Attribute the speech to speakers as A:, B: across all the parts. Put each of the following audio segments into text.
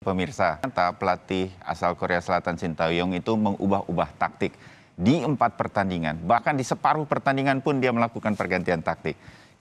A: Pemirsa, pelatih asal Korea Selatan Shin Sintayong itu mengubah-ubah taktik di empat pertandingan. Bahkan di separuh pertandingan pun dia melakukan pergantian taktik.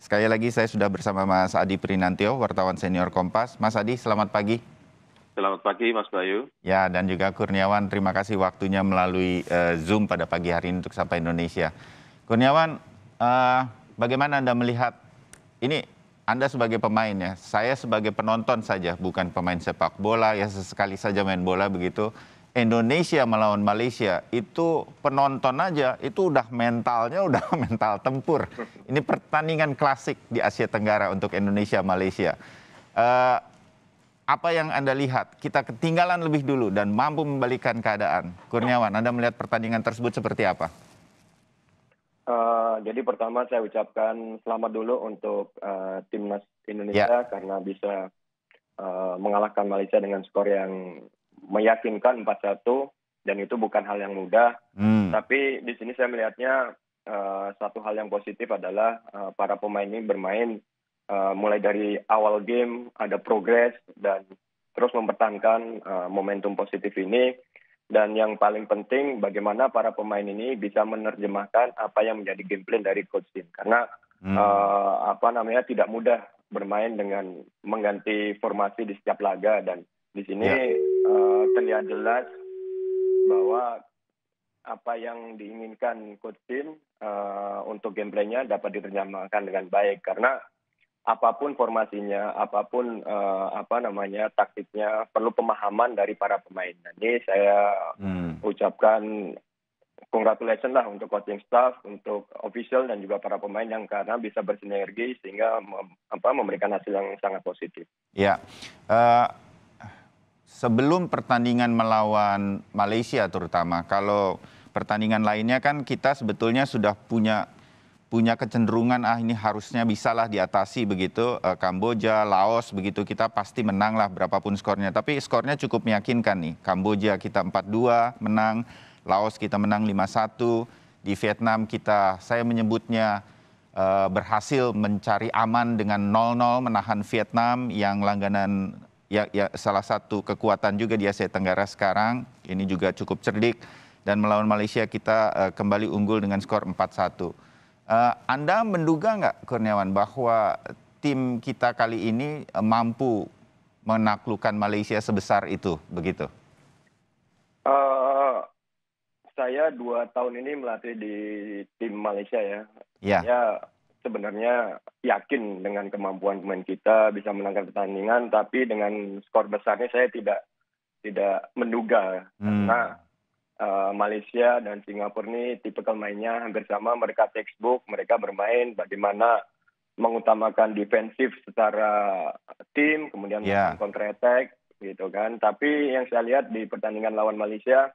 A: Sekali lagi saya sudah bersama Mas Adi Prinantio, wartawan senior Kompas. Mas Adi, selamat pagi.
B: Selamat pagi Mas Bayu.
A: Ya, dan juga Kurniawan, terima kasih waktunya melalui uh, Zoom pada pagi hari ini untuk Sapa Indonesia. Kurniawan, uh, bagaimana Anda melihat ini anda sebagai pemain ya, saya sebagai penonton saja, bukan pemain sepak bola ya sesekali saja main bola begitu. Indonesia melawan Malaysia itu penonton aja itu udah mentalnya udah mental tempur. Ini pertandingan klasik di Asia Tenggara untuk Indonesia Malaysia. Uh, apa yang Anda lihat? Kita ketinggalan lebih dulu dan mampu membalikan keadaan. Kurniawan, Anda melihat pertandingan tersebut seperti apa?
B: Uh, jadi pertama saya ucapkan selamat dulu untuk uh, timnas Indonesia yeah. karena bisa uh, mengalahkan Malaysia dengan skor yang meyakinkan 4-1 dan itu bukan hal yang mudah. Mm. Tapi di sini saya melihatnya uh, satu hal yang positif adalah uh, para pemain ini bermain uh, mulai dari awal game ada progres dan terus mempertahankan uh, momentum positif ini dan yang paling penting bagaimana para pemain ini bisa menerjemahkan apa yang menjadi game plan dari coach Tim karena hmm. uh, apa namanya tidak mudah bermain dengan mengganti formasi di setiap laga dan di sini ya. uh, terlihat jelas bahwa apa yang diinginkan coach Tim uh, untuk gameplaynya dapat diterjemahkan dengan baik karena apapun formasinya, apapun uh, apa namanya taktiknya, perlu pemahaman dari para pemain. Jadi nah, saya hmm. ucapkan congratulations lah untuk coaching staff, untuk official dan juga para pemain yang karena bisa bersinergi sehingga mem apa memberikan hasil yang sangat positif.
A: Ya. Uh, sebelum pertandingan melawan Malaysia terutama, kalau pertandingan lainnya kan kita sebetulnya sudah punya punya kecenderungan ah ini harusnya bisalah diatasi begitu eh, Kamboja, Laos begitu kita pasti menang lah berapapun skornya. Tapi skornya cukup meyakinkan nih. Kamboja kita 4-2 menang, Laos kita menang 5-1, di Vietnam kita saya menyebutnya eh, berhasil mencari aman dengan 0-0 menahan Vietnam yang langganan ya, ya salah satu kekuatan juga di Asia Tenggara sekarang. Ini juga cukup cerdik dan melawan Malaysia kita eh, kembali unggul dengan skor 4-1 Uh, Anda menduga nggak Kurniawan bahwa tim kita kali ini eh, mampu menaklukkan Malaysia sebesar itu begitu?
B: Uh, saya dua tahun ini melatih di tim Malaysia ya. Ya. Yeah. sebenarnya yakin dengan kemampuan pemain kita bisa menangkan pertandingan, tapi dengan skor besarnya saya tidak tidak menduga hmm. karena Eh, Malaysia dan Singapura ini tipikal mainnya hampir sama. Mereka textbook, mereka bermain bagaimana mengutamakan defensif secara tim, kemudian yeah. counter attack gitu kan. Tapi yang saya lihat di pertandingan lawan Malaysia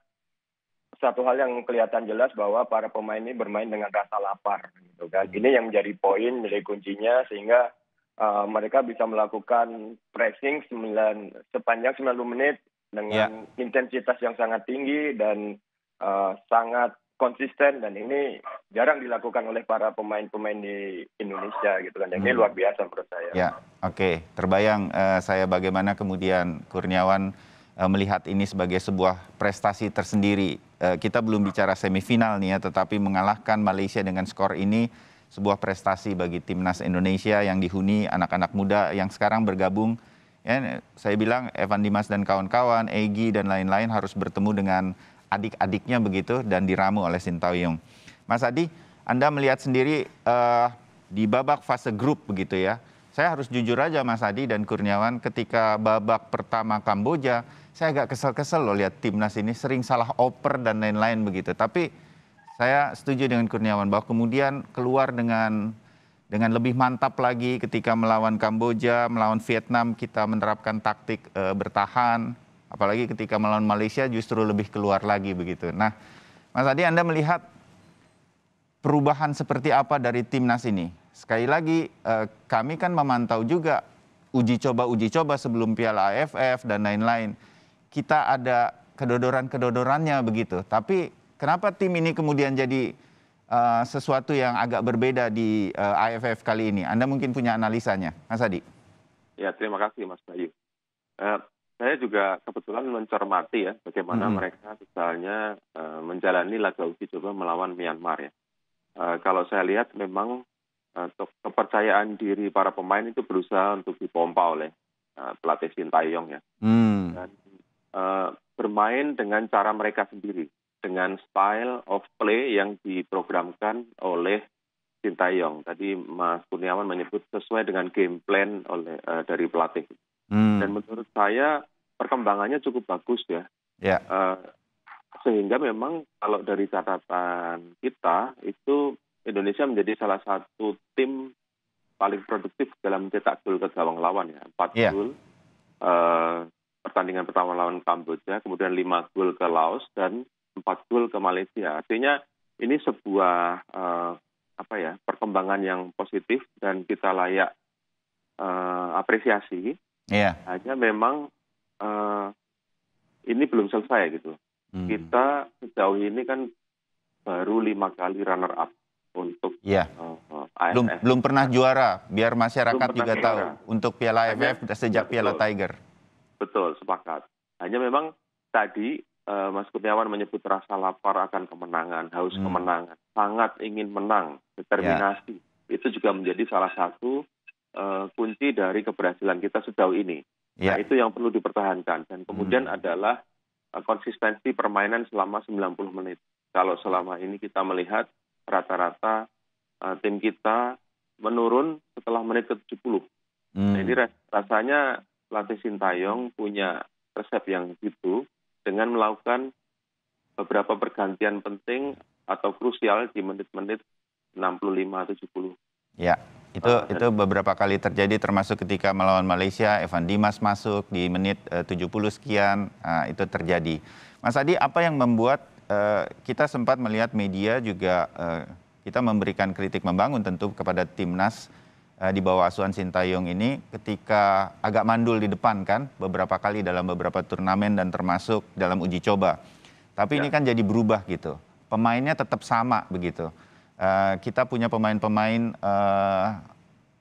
B: satu hal yang kelihatan jelas bahwa para pemain ini bermain dengan rasa lapar gitu kan. Hmm. Ini yang menjadi poin menjadi kuncinya sehingga uh, mereka bisa melakukan pressing 9 sepanjang 90 menit dengan ya. intensitas yang sangat tinggi dan uh, sangat konsisten dan ini jarang dilakukan oleh para pemain-pemain di Indonesia gitu kan. Dan hmm. ini luar biasa menurut saya. Ya,
A: oke. Okay. Terbayang uh, saya bagaimana kemudian Kurniawan uh, melihat ini sebagai sebuah prestasi tersendiri. Uh, kita belum bicara semifinal nih ya, tetapi mengalahkan Malaysia dengan skor ini sebuah prestasi bagi timnas Indonesia yang dihuni anak-anak muda yang sekarang bergabung ya, saya bilang Evan Dimas dan kawan-kawan, Egi dan lain-lain harus bertemu dengan adik-adiknya begitu dan diramu oleh Sintayong. Mas Adi, Anda melihat sendiri uh, di babak fase grup begitu ya. Saya harus jujur aja Mas Adi dan Kurniawan ketika babak pertama Kamboja, saya agak kesel-kesel loh lihat timnas ini sering salah oper dan lain-lain begitu. Tapi saya setuju dengan Kurniawan bahwa kemudian keluar dengan dengan lebih mantap lagi ketika melawan Kamboja, melawan Vietnam kita menerapkan taktik e, bertahan, apalagi ketika melawan Malaysia justru lebih keluar lagi begitu. Nah, Mas Adi Anda melihat perubahan seperti apa dari timnas ini? Sekali lagi e, kami kan memantau juga uji coba uji coba sebelum Piala AFF dan lain-lain. Kita ada kedodoran-kedodorannya begitu. Tapi kenapa tim ini kemudian jadi uh, sesuatu yang agak berbeda di uh, eh, AFF kali ini? Anda mungkin punya analisanya, Mas Adi.
B: Ya, terima kasih Mas Bayu. Uh, saya juga kebetulan mencermati ya bagaimana hmm. mereka misalnya uh, menjalani laga uji coba melawan Myanmar ya. Uh, kalau saya lihat memang uh, kepercayaan diri para pemain itu berusaha untuk dipompa oleh uh, pelatih Sintayong ya. Hmm. Dan uh, bermain dengan cara mereka sendiri dengan style of play yang diprogramkan oleh Sintayong. Tadi Mas Kurniawan menyebut sesuai dengan game plan oleh uh, dari pelatih. Hmm. Dan menurut saya perkembangannya cukup bagus ya. Yeah. Ya. Uh, sehingga memang kalau dari catatan kita itu Indonesia menjadi salah satu tim paling produktif dalam mencetak gol ke gawang lawan ya. Empat yeah. gol uh, pertandingan pertama lawan Kamboja, kemudian lima gol ke Laos dan empat gol ke Malaysia. Artinya ini sebuah uh, apa ya perkembangan yang positif dan kita layak uh, apresiasi. Yeah. Hanya memang uh, ini belum selesai gitu. Hmm. Kita sejauh ini kan
A: baru lima kali runner up untuk yeah. Iya. uh, AFF. Belum, belum pernah juara, biar masyarakat juga juga tahu untuk Piala AFF sejak Piala Tiger. Betul, sepakat.
B: Hanya memang tadi uh, Mas Kurniawan menyebut rasa lapar akan kemenangan, haus hmm. kemenangan, sangat ingin menang, determinasi. Yeah. Itu juga menjadi salah satu uh, kunci dari keberhasilan kita sejauh ini. Yeah. Nah, ya. itu yang perlu dipertahankan. Dan kemudian hmm. adalah uh, konsistensi permainan selama 90 menit. Kalau selama ini kita melihat rata-rata uh, tim kita menurun setelah menit ke-70. Nah, hmm. Nah, ini rasanya latih Sintayong punya resep yang gitu dengan melakukan beberapa pergantian penting atau krusial di menit-menit 65-70.
A: Ya, itu uh, itu beberapa kali terjadi termasuk ketika melawan Malaysia Evan Dimas masuk di menit eh, uh, 70 sekian uh, itu terjadi. Mas Adi, apa yang membuat uh, kita sempat melihat media juga uh, kita memberikan kritik membangun tentu kepada timnas Eh, di bawah asuhan Sintayong ini ketika agak mandul di depan kan beberapa kali dalam beberapa turnamen dan termasuk dalam uji coba. Tapi ya. ini kan jadi berubah gitu. Pemainnya tetap sama begitu. Uh, kita punya pemain-pemain uh,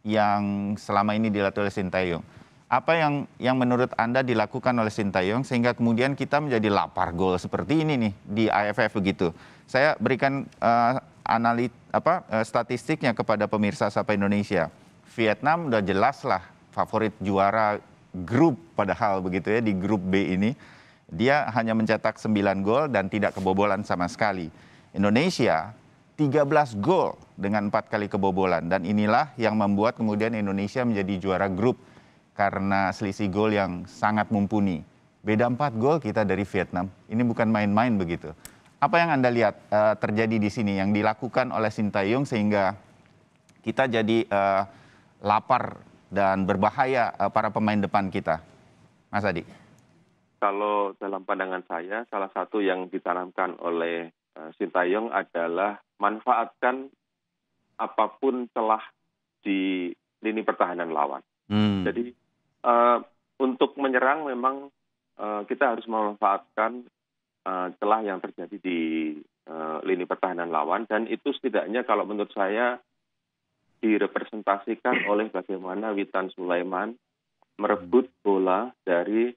A: yang selama ini dilatih oleh Sintayong. Apa yang yang menurut Anda dilakukan oleh Sintayong sehingga kemudian kita menjadi lapar gol seperti ini nih di AFF begitu. Saya berikan uh, analit apa uh, statistiknya kepada pemirsa Sapa Indonesia. Vietnam udah jelas lah favorit juara grup padahal begitu ya di grup B ini. Dia hanya mencetak 9 gol dan tidak kebobolan sama sekali. Indonesia 13 gol dengan 4 kali kebobolan dan inilah yang membuat kemudian Indonesia menjadi juara grup karena selisih gol yang sangat mumpuni. Beda 4 gol kita dari Vietnam. Ini bukan main-main begitu. Apa yang Anda lihat uh, terjadi di sini yang dilakukan oleh Sintayong sehingga kita jadi uh, lapar dan berbahaya eh, para pemain depan kita? Mas Adi.
B: Kalau dalam pandangan saya, salah satu yang ditanamkan oleh eh, Sintayong adalah manfaatkan apapun telah di lini pertahanan lawan. Hmm. Jadi uh, untuk menyerang memang uh, kita harus memanfaatkan uh, celah yang terjadi di uh, lini pertahanan lawan dan itu setidaknya kalau menurut saya direpresentasikan oleh bagaimana Witan Sulaiman merebut bola dari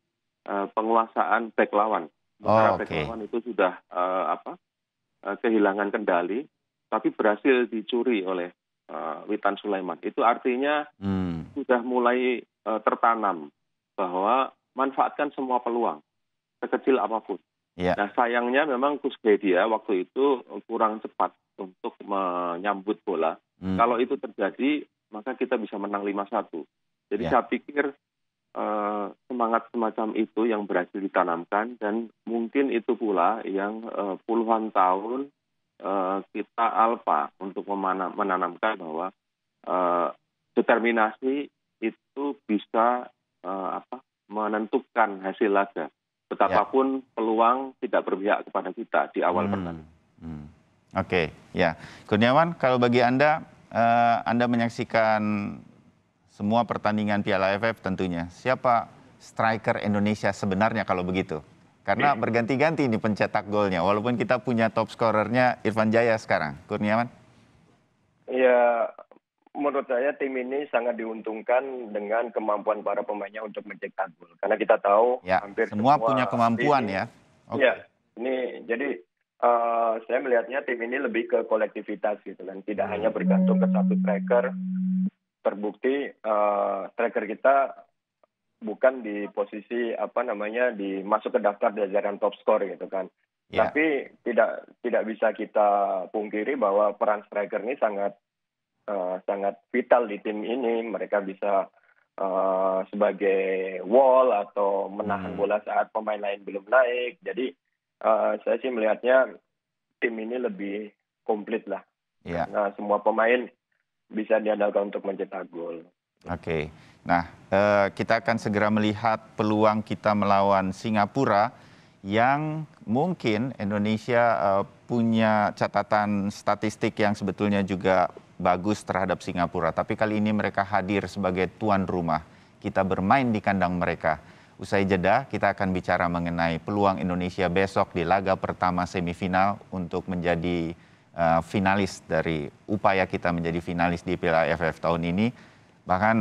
B: uh, penguasaan back lawan. oh, okay. lawan itu sudah uh, apa uh, kehilangan kendali, tapi berhasil dicuri oleh uh, Witan Sulaiman. Itu artinya hmm. sudah mulai uh, tertanam bahwa manfaatkan semua peluang, sekecil apapun. Yeah. Nah sayangnya memang Gedia waktu itu kurang cepat untuk menyambut bola. Hmm. Kalau itu terjadi, maka kita bisa menang 5-1. Jadi ya. saya pikir uh, semangat semacam itu yang berhasil ditanamkan dan mungkin itu pula yang uh, puluhan tahun uh, kita alfa untuk menanamkan bahwa uh, determinasi itu bisa uh, apa, menentukan hasil laga. Ya. Betapapun ya. peluang tidak berpihak kepada kita di awal hmm. pertandingan.
A: Oke, ya. Kurniawan, kalau bagi Anda, eh, Anda menyaksikan semua pertandingan Piala AFF tentunya. Siapa striker Indonesia sebenarnya kalau begitu? Karena berganti-ganti ini pencetak golnya, walaupun kita punya top scorernya Irfan Jaya sekarang. Kurniawan?
B: Ya, menurut saya tim ini sangat diuntungkan dengan kemampuan para pemainnya untuk mencetak gol. Karena kita tahu
A: ya, hampir semua, semua punya kemampuan ini. ya.
B: Okay. Ya, ini jadi Eh, saya melihatnya tim ini lebih ke kolektivitas gitu kan, tidak hmm. hanya bergantung ke satu striker. Terbukti uh, striker kita bukan di posisi apa namanya di masuk ke daftar jajaran top skor gitu kan. Yeah. Tapi tidak tidak bisa kita pungkiri bahwa peran striker ini sangat uh, sangat vital di tim ini. Mereka bisa uh, sebagai wall atau menahan hmm. bola saat pemain lain belum naik. Jadi uh, saya sih melihatnya tim ini lebih komplit lah. Yeah. Iya. Nah, semua pemain bisa diandalkan untuk mencetak gol. Oke.
A: Okay. Nah, uh, kita akan segera melihat peluang kita melawan Singapura yang mungkin Indonesia uh, punya catatan statistik yang sebetulnya juga bagus terhadap Singapura, tapi kali ini mereka hadir sebagai tuan rumah. Kita bermain di kandang mereka. Usai jeda, kita akan bicara mengenai peluang Indonesia besok di laga pertama semifinal untuk menjadi uh, finalis dari upaya kita menjadi finalis di Piala AFF tahun ini. Bahkan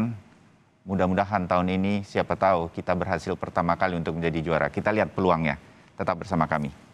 A: mudah-mudahan tahun ini siapa tahu kita berhasil pertama kali untuk menjadi juara. Kita lihat peluangnya. Tetap bersama kami.